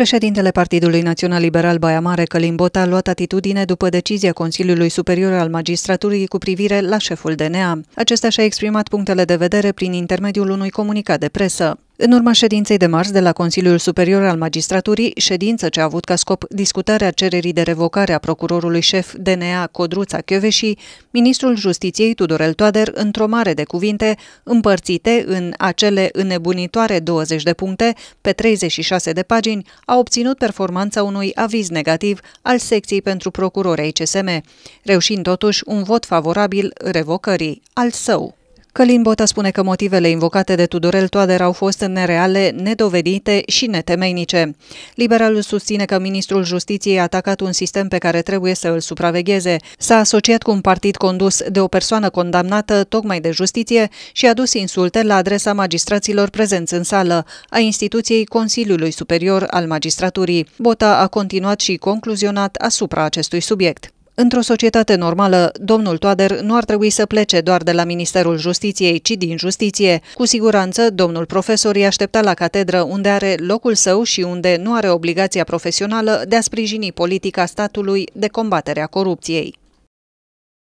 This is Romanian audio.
Președintele Partidului Național Liberal Baia Mare, Călim Bota, a luat atitudine după decizia Consiliului Superior al Magistraturii cu privire la șeful DNA. Acesta și-a exprimat punctele de vedere prin intermediul unui comunicat de presă. În urma ședinței de marți de la Consiliul Superior al Magistraturii, ședință ce a avut ca scop discutarea cererii de revocare a procurorului șef DNA Codruța Chioveși, ministrul Justiției Tudorel Toader, într-o mare de cuvinte, împărțite în acele înnebunitoare 20 de puncte pe 36 de pagini, a obținut performanța unui aviz negativ al secției pentru procurorei CSM, reușind totuși un vot favorabil revocării al său. Călin Bota spune că motivele invocate de Tudorel Toader au fost nereale, nedovedite și netemeinice. Liberalul susține că ministrul justiției a atacat un sistem pe care trebuie să îl supravegheze. S-a asociat cu un partid condus de o persoană condamnată tocmai de justiție și a dus insulte la adresa magistraților prezenți în sală, a instituției Consiliului Superior al Magistraturii. Bota a continuat și concluzionat asupra acestui subiect. Într-o societate normală, domnul Toader nu ar trebui să plece doar de la Ministerul Justiției, ci din justiție. Cu siguranță, domnul profesor i aștepta la catedră unde are locul său și unde nu are obligația profesională de a sprijini politica statului de combatere a corupției.